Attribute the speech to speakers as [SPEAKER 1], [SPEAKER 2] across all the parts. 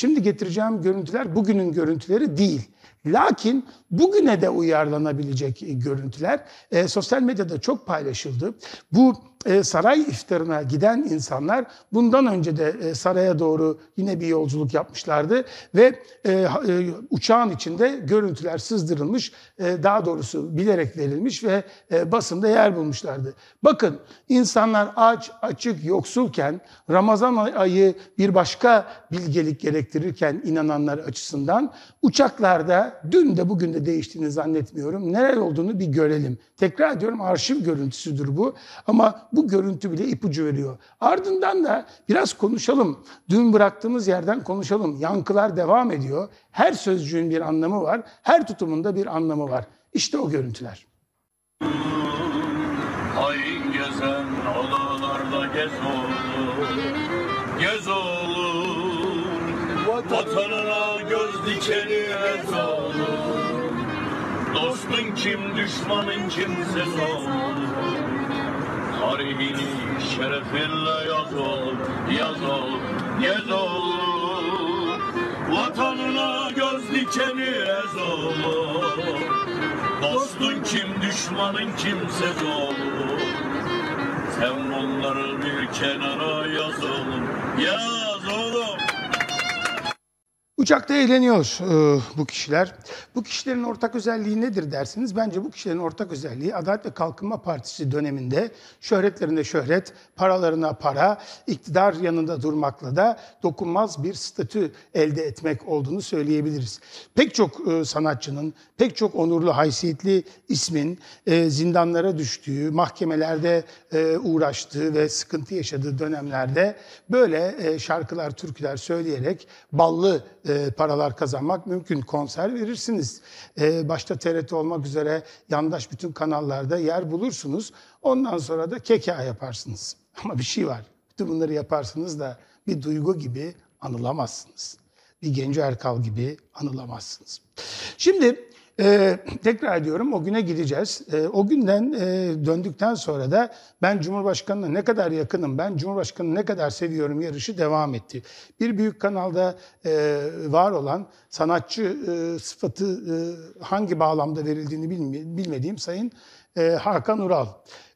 [SPEAKER 1] Şimdi getireceğim görüntüler bugünün görüntüleri değil. Lakin bugüne de uyarlanabilecek e, görüntüler e, sosyal medyada çok paylaşıldı. Bu e, saray iftarına giden insanlar bundan önce de e, saraya doğru yine bir yolculuk yapmışlardı ve e, uçağın içinde görüntüler sızdırılmış, daha doğrusu bilerek verilmiş ve basında yer bulmuşlardı. Bakın insanlar aç, açık, yoksulken Ramazan ayı bir başka bilgelik gerektirirken inananlar açısından uçaklarda dün de bugün de değiştiğini zannetmiyorum. Neler olduğunu bir görelim. Tekrar ediyorum arşiv görüntüsüdür bu ama bu görüntü bile ipucu veriyor. Ardından da biraz konuşalım. Dün bıraktığımız yerden konuşalım. Yankılar devam ediyor. Her sözcüğün bir anlamı var. Her tutumunda bir anlamı var. İşte o görüntüler. Hain gezen odalarda gez olur, gez olur. Vatanına göz dikeni ez olur. Dostun kim, düşmanın kimse olur. Haribini şerefinle yaz ol, yaz ol, yaz ol Vatanına göz dikeni ez ol Dostun kim, düşmanın kimse ol Sen bunları bir kenara yaz ol, yaz Uçakta eğleniyor e, bu kişiler. Bu kişilerin ortak özelliği nedir dersiniz? Bence bu kişilerin ortak özelliği Adalet ve Kalkınma Partisi döneminde şöhretlerine şöhret, paralarına para, iktidar yanında durmakla da dokunmaz bir statü elde etmek olduğunu söyleyebiliriz. Pek çok e, sanatçının, pek çok onurlu, haysiyetli ismin e, zindanlara düştüğü, mahkemelerde e, uğraştığı ve sıkıntı yaşadığı dönemlerde böyle e, şarkılar, türküler söyleyerek ballı e, e, paralar kazanmak mümkün. Konser verirsiniz. E, başta TRT olmak üzere yandaş bütün kanallarda yer bulursunuz. Ondan sonra da keka yaparsınız. Ama bir şey var. Bütün bunları yaparsınız da bir duygu gibi anılamazsınız. Bir Genco Erkal gibi anılamazsınız. Şimdi ee, tekrar ediyorum o güne gideceğiz. Ee, o günden e, döndükten sonra da ben Cumhurbaşkanı'na ne kadar yakınım, ben Cumhurbaşkanı'nı ne kadar seviyorum yarışı devam etti. Bir büyük kanalda e, var olan sanatçı e, sıfatı e, hangi bağlamda verildiğini bilmediğim Sayın e, Hakan Ural.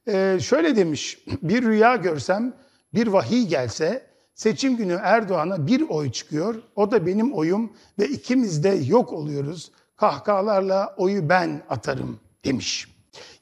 [SPEAKER 1] E, şöyle demiş, bir rüya görsem, bir vahiy gelse seçim günü Erdoğan'a bir oy çıkıyor, o da benim oyum ve ikimiz de yok oluyoruz.'' kahkahalarla oyu ben atarım demiş.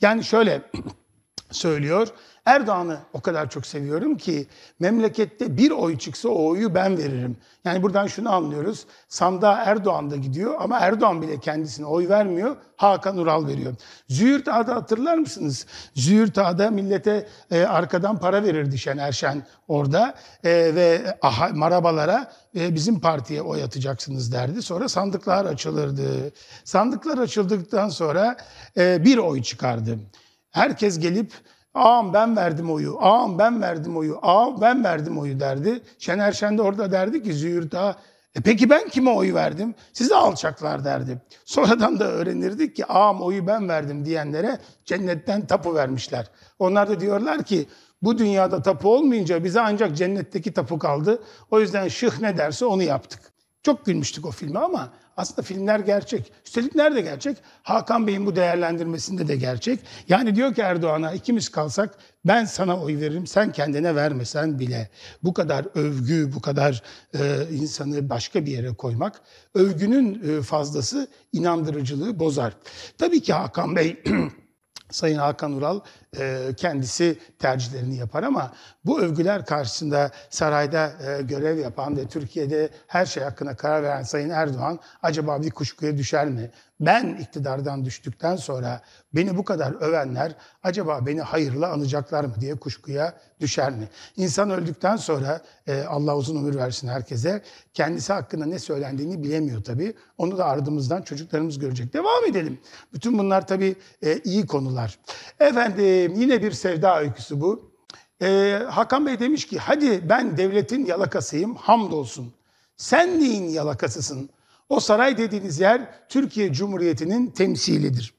[SPEAKER 1] Yani şöyle söylüyor. Erdoğan'ı o kadar çok seviyorum ki memlekette bir oy çıksa o oyu ben veririm. Yani buradan şunu anlıyoruz. Sandığa Erdoğan da gidiyor ama Erdoğan bile kendisine oy vermiyor. Hakan Ural veriyor. Züğürt Ağa'da hatırlar mısınız? Züğürt Ağa'da millete e, arkadan para verirdi Şener erşen orada e, ve aha, marabalara e, bizim partiye oy atacaksınız derdi. Sonra sandıklar açılırdı. Sandıklar açıldıktan sonra e, bir oy çıkardı. Herkes gelip Ağam ben verdim oyu, ağam ben verdim oyu, ağam ben verdim oyu derdi. Şener Şen de orada derdi ki Züğürt Ağa, e peki ben kime oy verdim? Size alçaklar derdi. Sonradan da öğrenirdik ki ağam oyu ben verdim diyenlere cennetten tapu vermişler. Onlar da diyorlar ki bu dünyada tapu olmayınca bize ancak cennetteki tapu kaldı. O yüzden şıh ne derse onu yaptık. Çok gülmüştük o filme ama aslında filmler gerçek. Üstelik nerede gerçek? Hakan Bey'in bu değerlendirmesinde de gerçek. Yani diyor ki Erdoğan'a ikimiz kalsak ben sana oy veririm sen kendine vermesen bile. Bu kadar övgü, bu kadar e, insanı başka bir yere koymak övgünün e, fazlası inandırıcılığı bozar. Tabii ki Hakan Bey Sayın Hakan Ural e, kendisi tercihlerini yapar ama bu övgüler karşısında sarayda e, görev yapan ve Türkiye'de her şey hakkında karar veren Sayın Erdoğan acaba bir kuşkuya düşer mi? Ben iktidardan düştükten sonra beni bu kadar övenler acaba beni hayırla anacaklar mı diye kuşkuya düşer mi? İnsan öldükten sonra e, Allah uzun ömür versin herkese kendisi hakkında ne söylendiğini bilemiyor tabii. Onu da ardımızdan çocuklarımız görecek. Devam edelim. Bütün bunlar tabii iyi konular. Efendim ee, yine bir sevda öyküsü bu. E, Hakan Bey demiş ki hadi ben devletin yalakasıyım hamdolsun. Sen neyin yalakasısın? O saray dediğiniz yer Türkiye Cumhuriyeti'nin temsilidir.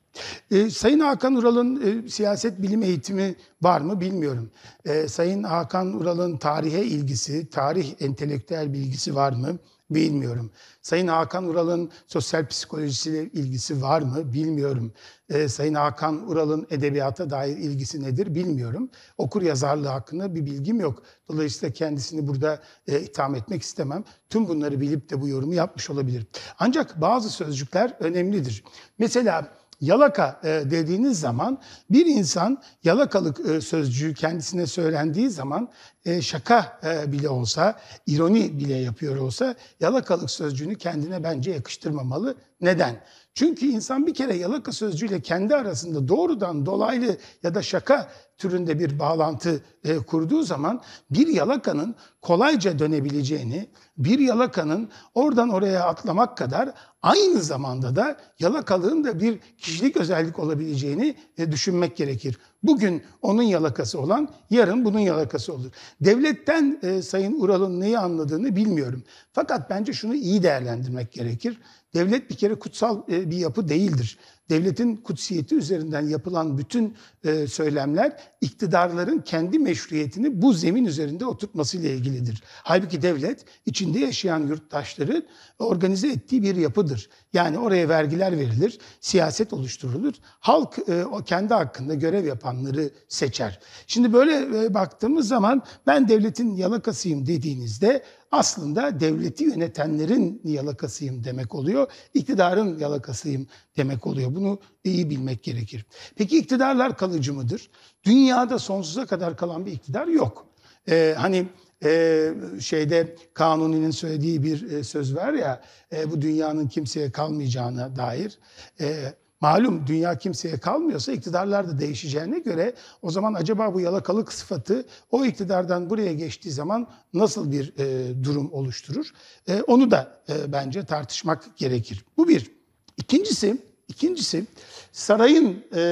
[SPEAKER 1] E, Sayın Hakan Ural'ın e, siyaset bilim eğitimi var mı bilmiyorum. E, Sayın Hakan Ural'ın tarihe ilgisi, tarih entelektüel bilgisi var mı? Bilmiyorum. Sayın Hakan Ural'ın sosyal psikolojisiyle ilgisi var mı? Bilmiyorum. Ee, Sayın Hakan Ural'ın edebiyata dair ilgisi nedir? Bilmiyorum. Okur yazarlığı hakkında bir bilgim yok. Dolayısıyla kendisini burada e, itham etmek istemem. Tüm bunları bilip de bu yorumu yapmış olabilir. Ancak bazı sözcükler önemlidir. Mesela Yalaka e, dediğiniz zaman bir insan yalakalık e, sözcüğü kendisine söylendiği zaman e, şaka bile olsa, ironi bile yapıyor olsa yalakalık sözcüğünü kendine bence yakıştırmamalı. Neden? Çünkü insan bir kere yalaka sözcüğüyle kendi arasında doğrudan dolaylı ya da şaka türünde bir bağlantı e, kurduğu zaman bir yalakanın kolayca dönebileceğini, bir yalakanın oradan oraya atlamak kadar Aynı zamanda da yalakalığın da bir kişilik özellik olabileceğini e, düşünmek gerekir. Bugün onun yalakası olan yarın bunun yalakası olur. Devletten e, Sayın Ural'ın neyi anladığını bilmiyorum. Fakat bence şunu iyi değerlendirmek gerekir. Devlet bir kere kutsal e, bir yapı değildir. Devletin kutsiyeti üzerinden yapılan bütün e, söylemler iktidarların kendi meşruiyetini bu zemin üzerinde oturtmasıyla ilgilidir. Halbuki devlet içinde yaşayan yurttaşları organize ettiği bir yapıdır. Yani oraya vergiler verilir, siyaset oluşturulur. Halk e, kendi hakkında görev yapanları seçer. Şimdi böyle e, baktığımız zaman ben devletin yalakasıyım dediğinizde aslında devleti yönetenlerin yalakasıyım demek oluyor. İktidarın yalakasıyım demek oluyor. Bunu iyi bilmek gerekir. Peki iktidarlar kalıcı mıdır? Dünyada sonsuza kadar kalan bir iktidar yok. Ee, hani e, şeyde Kanuni'nin söylediği bir e, söz var ya e, bu dünyanın kimseye kalmayacağına dair. E, Malum dünya kimseye kalmıyorsa iktidarlar da değişeceğine göre o zaman acaba bu yalakalık sıfatı o iktidardan buraya geçtiği zaman nasıl bir e, durum oluşturur? E, onu da e, bence tartışmak gerekir. Bu bir. İkincisi, ikincisi sarayın e,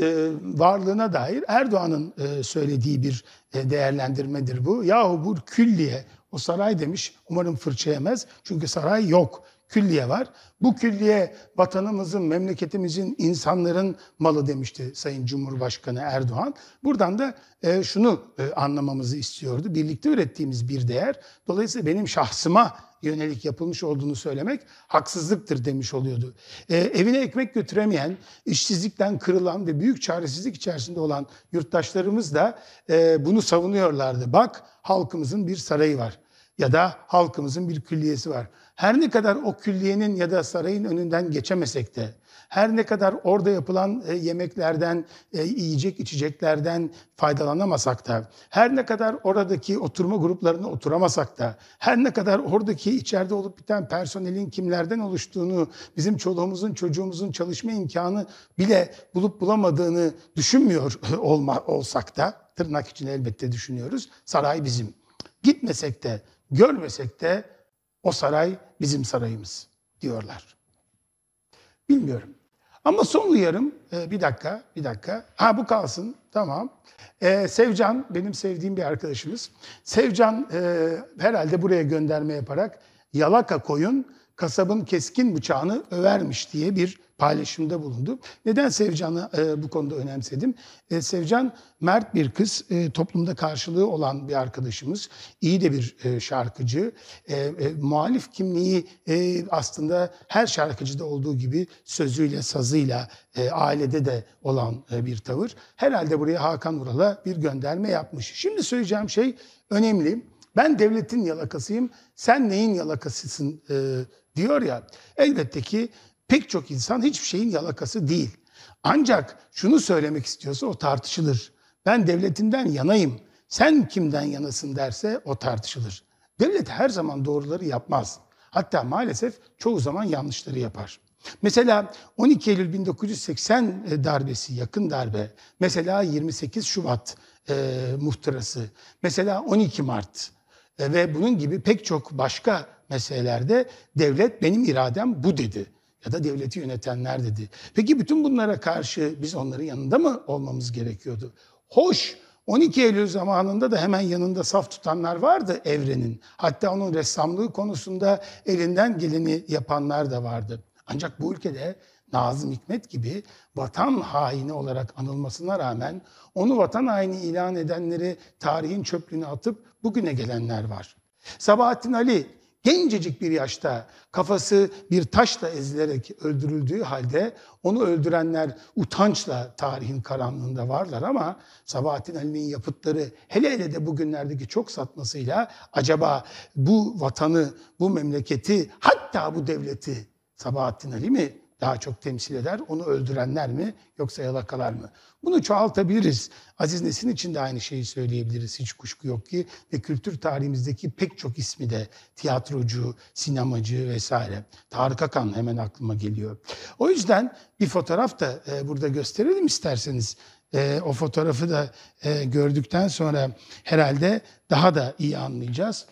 [SPEAKER 1] ee, varlığına dair Erdoğan'ın e, söylediği bir e, değerlendirmedir bu. Yahu bu külliye, o saray demiş, umarım fırça yemez. Çünkü saray yok, külliye var. Bu külliye vatanımızın, memleketimizin, insanların malı demişti Sayın Cumhurbaşkanı Erdoğan. Buradan da e, şunu anlamamızı istiyordu. Birlikte ürettiğimiz bir değer. Dolayısıyla benim şahsıma yönelik yapılmış olduğunu söylemek haksızlıktır demiş oluyordu. E, evine ekmek götüremeyen, işsizlikten kırılan ve büyük çaresizlik içerisinde olan yurttaşlarımız da e, bunu savunuyorlardı. Bak halkımızın bir sarayı var ya da halkımızın bir külliyesi var. Her ne kadar o külliyenin ya da sarayın önünden geçemesek de, her ne kadar orada yapılan e, yemeklerden, e, yiyecek içeceklerden faydalanamasak da, her ne kadar oradaki oturma gruplarına oturamasak da, her ne kadar oradaki içeride olup biten personelin kimlerden oluştuğunu, bizim çoluğumuzun, çocuğumuzun çalışma imkanı bile bulup bulamadığını düşünmüyor olma, olsak da, tırnak için elbette düşünüyoruz, saray bizim. Gitmesek de, görmesek de o saray bizim sarayımız diyorlar. Bilmiyorum. Ama son uyarım, e, bir dakika, bir dakika. Ha bu kalsın, tamam. E, Sevcan, benim sevdiğim bir arkadaşımız. Sevcan e, herhalde buraya gönderme yaparak yalaka koyun kasabın keskin bıçağını övermiş diye bir paylaşımda bulundu. Neden Sevcan'ı e, bu konuda önemsedim? E, Sevcan mert bir kız, e, toplumda karşılığı olan bir arkadaşımız, iyi de bir e, şarkıcı. E, e, muhalif kimliği e, aslında her şarkıcıda olduğu gibi sözüyle, sazıyla, e, ailede de olan e, bir tavır. Herhalde buraya Hakan Vural'a bir gönderme yapmış. Şimdi söyleyeceğim şey önemli. Ben devletin yalakasıyım, sen neyin yalakasısın e, diyor ya. Elbette ki pek çok insan hiçbir şeyin yalakası değil. Ancak şunu söylemek istiyorsa o tartışılır. Ben devletimden yanayım, sen kimden yanasın derse o tartışılır. Devlet her zaman doğruları yapmaz. Hatta maalesef çoğu zaman yanlışları yapar. Mesela 12 Eylül 1980 e, darbesi, yakın darbe. Mesela 28 Şubat e, muhtırası. Mesela 12 Mart e, ve bunun gibi pek çok başka meselelerde devlet benim iradem bu dedi ya da devleti yönetenler dedi. Peki bütün bunlara karşı biz onların yanında mı olmamız gerekiyordu? Hoş 12 Eylül zamanında da hemen yanında saf tutanlar vardı evrenin. Hatta onun ressamlığı konusunda elinden geleni yapanlar da vardı. Ancak bu ülkede Nazım Hikmet gibi vatan haini olarak anılmasına rağmen onu vatan haini ilan edenleri tarihin çöplüğüne atıp bugüne gelenler var. Sabahattin Ali gencecik bir yaşta kafası bir taşla ezilerek öldürüldüğü halde onu öldürenler utançla tarihin karanlığında varlar ama Sabahattin Ali'nin yapıtları hele hele de bugünlerdeki çok satmasıyla acaba bu vatanı, bu memleketi hatta bu devleti Sabahattin Ali mi daha çok temsil eder? Onu öldürenler mi yoksa yalakalar mı? Bunu çoğaltabiliriz. Aziz Nesin için de aynı şeyi söyleyebiliriz. Hiç kuşku yok ki ve kültür tarihimizdeki pek çok ismi de tiyatrocu, sinemacı vesaire. Tarık Akan hemen aklıma geliyor. O yüzden bir fotoğraf da e, burada gösterelim isterseniz. E, o fotoğrafı da e, gördükten sonra herhalde daha da iyi anlayacağız.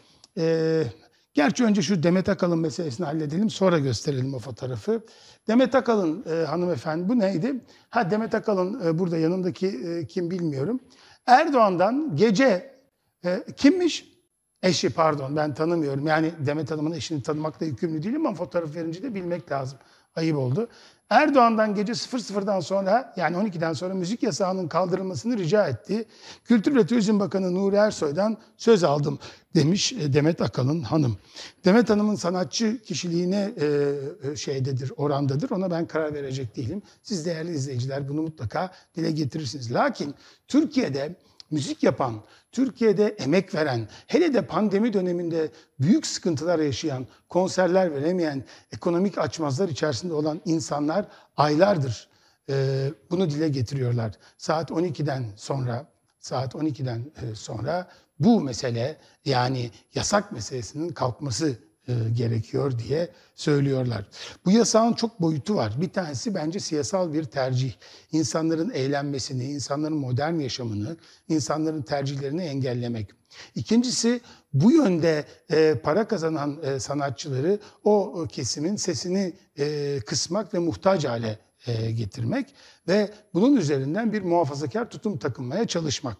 [SPEAKER 1] gerçi önce şu Demet Akalın meselesini halledelim sonra gösterelim o fotoğrafı. Demet Akalın e, hanımefendi bu neydi? Ha Demet Akalın e, burada yanındaki e, kim bilmiyorum. Erdoğan'dan gece e, kimmiş? Eşi pardon ben tanımıyorum. Yani Demet Hanım'ın eşini tanımakla yükümlü değilim ama fotoğraf verince de bilmek lazım. Ayıp oldu. Erdoğan'dan gece 00'dan sonra yani 12'den sonra müzik yasağının kaldırılmasını rica etti. Kültür ve Turizm Bakanı Nuri Ersoy'dan söz aldım demiş e, Demet Akalın hanım. Demet Hanım'ın sanatçı kişiliğine e, e, şeydedir, orandadır. Ona ben karar verecek değilim. Siz değerli izleyiciler bunu mutlaka dile getirirsiniz. Lakin Türkiye'de müzik yapan, Türkiye'de emek veren, hele de pandemi döneminde büyük sıkıntılar yaşayan, konserler veremeyen, ekonomik açmazlar içerisinde olan insanlar aylardır e, bunu dile getiriyorlar. Saat 12'den sonra, saat 12'den e, sonra bu mesele yani yasak meselesinin kalkması e, gerekiyor diye söylüyorlar. Bu yasağın çok boyutu var. Bir tanesi bence siyasal bir tercih. İnsanların eğlenmesini, insanların modern yaşamını, insanların tercihlerini engellemek. İkincisi bu yönde e, para kazanan e, sanatçıları o, kesimin sesini e, kısmak ve muhtaç hale e, getirmek ve bunun üzerinden bir muhafazakar tutum takınmaya çalışmak.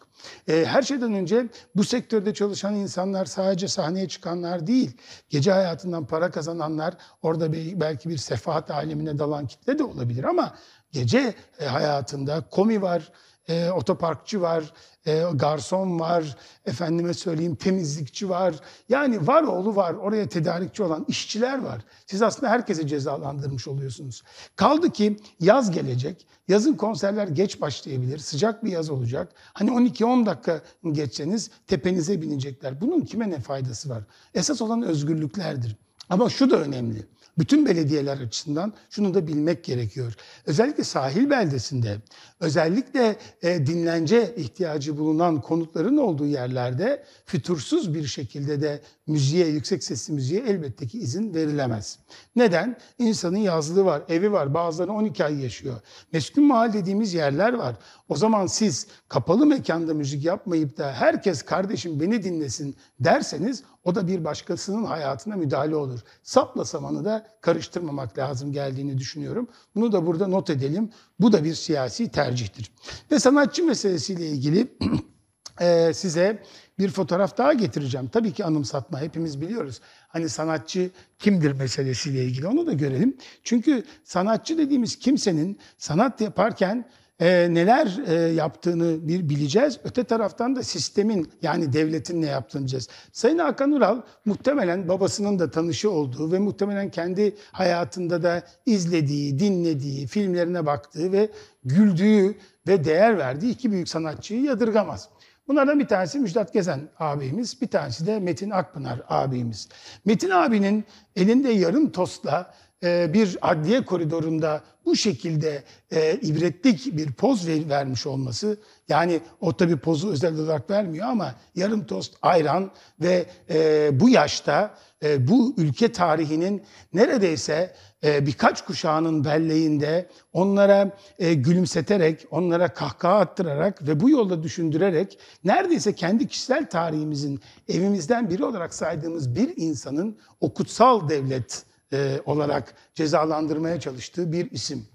[SPEAKER 1] E, her şeyden önce bu sektörde çalışan insanlar sadece sahneye çıkanlar değil, gece hayatından para kazananlar, orada bir, belki bir sefahat alemine dalan kitle de olabilir ama gece e, hayatında komi var, e, otoparkçı var, e, garson var, efendime söyleyeyim temizlikçi var. Yani var oğlu var, oraya tedarikçi olan işçiler var. Siz aslında herkese cezalandırmış oluyorsunuz. Kaldı ki yaz gelecek, yazın konserler geç başlayabilir, sıcak bir yaz olacak. Hani 12-10 dakika geçseniz tepenize binecekler. Bunun kime ne faydası var? Esas olan özgürlüklerdir. Ama şu da önemli bütün belediyeler açısından şunu da bilmek gerekiyor. Özellikle sahil beldesinde, özellikle e, dinlence ihtiyacı bulunan konutların olduğu yerlerde fütursuz bir şekilde de müziğe, yüksek sesli müziğe elbette ki izin verilemez. Neden? İnsanın yazlığı var, evi var, bazıları 12 ay yaşıyor. Meskun mahal dediğimiz yerler var. O zaman siz kapalı mekanda müzik yapmayıp da herkes kardeşim beni dinlesin derseniz o da bir başkasının hayatına müdahale olur. Sapla samanı da karıştırmamak lazım geldiğini düşünüyorum. Bunu da burada not edelim. Bu da bir siyasi tercihtir. Ve sanatçı meselesiyle ilgili e, size bir fotoğraf daha getireceğim. Tabii ki anımsatma hepimiz biliyoruz. Hani sanatçı kimdir meselesiyle ilgili onu da görelim. Çünkü sanatçı dediğimiz kimsenin sanat yaparken e, neler e, yaptığını bir bileceğiz. Öte taraftan da sistemin yani devletin ne yaptığını bileceğiz. Sayın Hakan Ural muhtemelen babasının da tanışı olduğu ve muhtemelen kendi hayatında da izlediği, dinlediği, filmlerine baktığı ve güldüğü ve değer verdiği iki büyük sanatçıyı yadırgamaz. Bunlardan bir tanesi Müjdat Gezen abimiz, bir tanesi de Metin Akpınar abimiz. Metin abinin elinde yarım tostla e, bir adliye koridorunda bu şekilde e, ibretlik bir poz ver, vermiş olması yani o tabi pozu özel olarak vermiyor ama yarım tost ayran ve e, bu yaşta e, bu ülke tarihinin neredeyse e, birkaç kuşağının belleğinde onlara e, gülümseterek, onlara kahkaha attırarak ve bu yolda düşündürerek neredeyse kendi kişisel tarihimizin evimizden biri olarak saydığımız bir insanın o kutsal devlet e, olarak cezalandırmaya çalıştığı bir isim.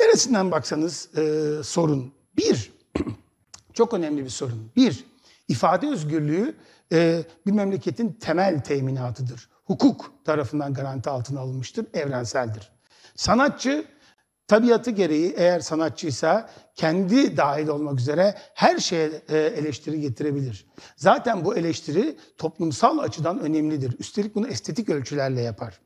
[SPEAKER 1] Neresinden baksanız e, sorun. Bir, çok önemli bir sorun. Bir, ifade özgürlüğü e, bir memleketin temel teminatıdır. Hukuk tarafından garanti altına alınmıştır, evrenseldir. Sanatçı tabiatı gereği eğer sanatçıysa kendi dahil olmak üzere her şeye e, eleştiri getirebilir. Zaten bu eleştiri toplumsal açıdan önemlidir. Üstelik bunu estetik ölçülerle yapar.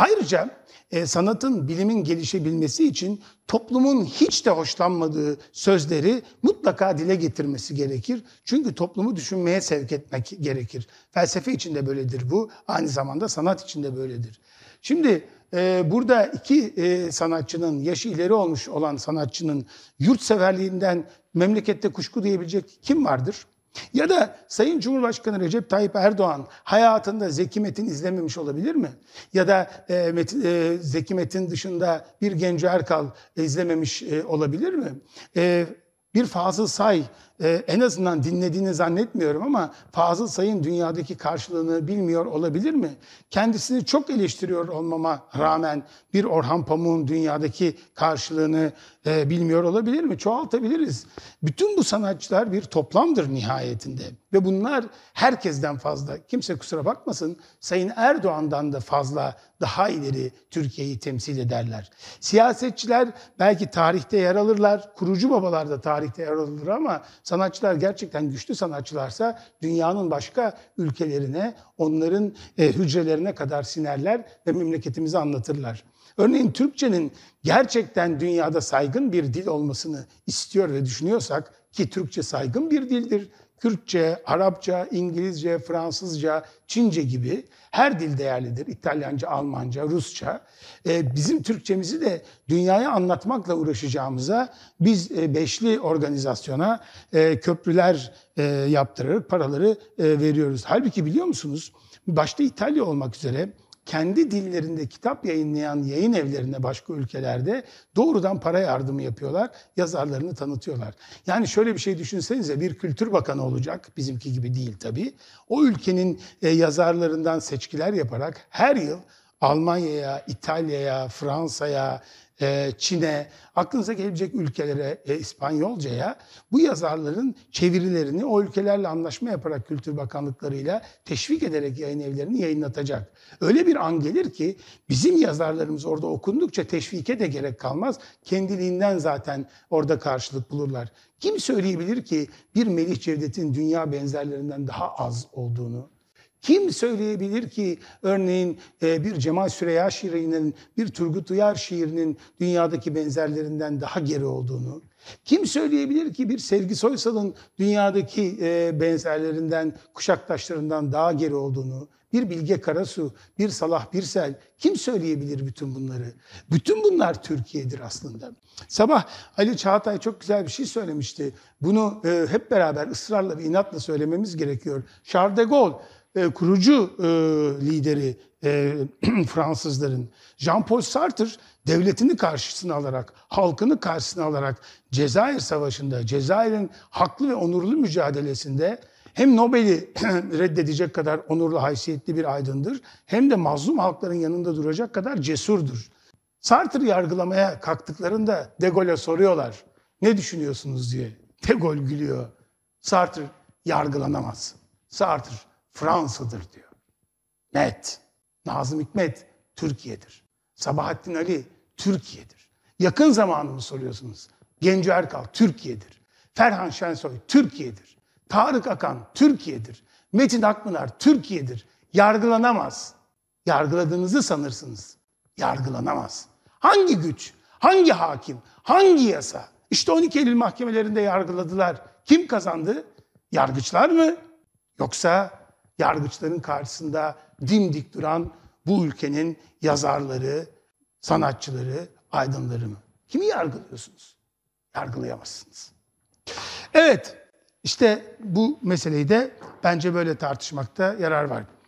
[SPEAKER 1] Ayrıca e, sanatın, bilimin gelişebilmesi için toplumun hiç de hoşlanmadığı sözleri mutlaka dile getirmesi gerekir. Çünkü toplumu düşünmeye sevk etmek gerekir. Felsefe için de böyledir bu. Aynı zamanda sanat için de böyledir. Şimdi e, burada iki e, sanatçının, yaşı ileri olmuş olan sanatçının yurtseverliğinden memlekette kuşku diyebilecek kim vardır? Ya da Sayın Cumhurbaşkanı Recep Tayyip Erdoğan hayatında Zeki Metin izlememiş olabilir mi? Ya da e, Met, e, Zeki Metin dışında bir Genco Erkal izlememiş e, olabilir mi? E, bir Fazıl Say ee, en azından dinlediğini zannetmiyorum ama Fazıl Say'ın dünyadaki karşılığını bilmiyor olabilir mi? Kendisini çok eleştiriyor olmama rağmen bir Orhan Pamuk'un dünyadaki karşılığını e, bilmiyor olabilir mi? Çoğaltabiliriz. Bütün bu sanatçılar bir toplamdır nihayetinde ve bunlar herkesten fazla. Kimse kusura bakmasın Sayın Erdoğan'dan da fazla daha ileri Türkiye'yi temsil ederler. Siyasetçiler belki tarihte yer alırlar, kurucu babalar da tarihte yer alırlar ama Sanatçılar gerçekten güçlü sanatçılarsa dünyanın başka ülkelerine, onların e, hücrelerine kadar sinerler ve memleketimizi anlatırlar. Örneğin Türkçenin gerçekten dünyada saygın bir dil olmasını istiyor ve düşünüyorsak ki Türkçe saygın bir dildir. Kürtçe, Arapça, İngilizce, Fransızca, Çince gibi her dil değerlidir. İtalyanca, Almanca, Rusça. Ee, bizim Türkçemizi de dünyaya anlatmakla uğraşacağımıza biz e, beşli organizasyona e, köprüler e, yaptırarak paraları veriyoruz. Halbuki biliyor musunuz başta İtalya olmak üzere kendi dillerinde kitap yayınlayan yayın evlerine başka ülkelerde doğrudan para yardımı yapıyorlar, yazarlarını tanıtıyorlar. Yani şöyle bir şey düşünsenize bir kültür bakanı olacak, bizimki gibi değil tabii. O ülkenin e, yazarlarından seçkiler yaparak her yıl Almanya'ya, İtalya'ya, Fransa'ya, e, Çin'e, aklınıza gelebilecek ülkelere, e, İspanyolca'ya bu yazarların çevirilerini o ülkelerle anlaşma yaparak Kültür Bakanlıklarıyla teşvik ederek yayın evlerini yayınlatacak. Öyle bir an gelir ki bizim yazarlarımız orada okundukça teşvike de gerek kalmaz. Kendiliğinden zaten orada karşılık bulurlar. Kim söyleyebilir ki bir Melih Cevdet'in dünya benzerlerinden daha az olduğunu? Kim söyleyebilir ki örneğin e, bir Cemal Süreya şiirinin, bir Turgut Uyar şiirinin dünyadaki benzerlerinden daha geri olduğunu? Kim söyleyebilir ki bir Sevgi Soysal'ın dünyadaki e, benzerlerinden, kuşaktaşlarından daha geri olduğunu? Bir Bilge Karasu, bir Salah Birsel kim söyleyebilir bütün bunları? Bütün bunlar Türkiye'dir aslında. Sabah Ali Çağatay çok güzel bir şey söylemişti. Bunu e, hep beraber ısrarla ve inatla söylememiz gerekiyor. Charles de Gaulle e, kurucu e, lideri e, Fransızların Jean-Paul Sartre devletini karşısına alarak, halkını karşısına alarak Cezayir Savaşı'nda, Cezayir'in haklı ve onurlu mücadelesinde hem Nobel'i reddedecek kadar onurlu, haysiyetli bir aydındır hem de mazlum halkların yanında duracak kadar cesurdur. Sartre yargılamaya kalktıklarında De Gaulle'a soruyorlar. Ne düşünüyorsunuz diye. De Gaulle gülüyor. Sartre yargılanamaz. Sartre Fransa'dır diyor. Met, Nazım Hikmet Türkiye'dir. Sabahattin Ali Türkiye'dir. Yakın zamanımı soruyorsunuz. Genco Erkal Türkiye'dir. Ferhan Şensoy Türkiye'dir. Tarık Akan Türkiye'dir. Metin Akpınar Türkiye'dir. Yargılanamaz. Yargıladığınızı sanırsınız. Yargılanamaz. Hangi güç, hangi hakim, hangi yasa? İşte 12 Eylül mahkemelerinde yargıladılar. Kim kazandı? Yargıçlar mı? Yoksa yargıçların karşısında dimdik duran bu ülkenin yazarları, sanatçıları, aydınları mı? Kimi yargılıyorsunuz? Yargılayamazsınız. Evet, işte bu meseleyi de bence böyle tartışmakta yarar var.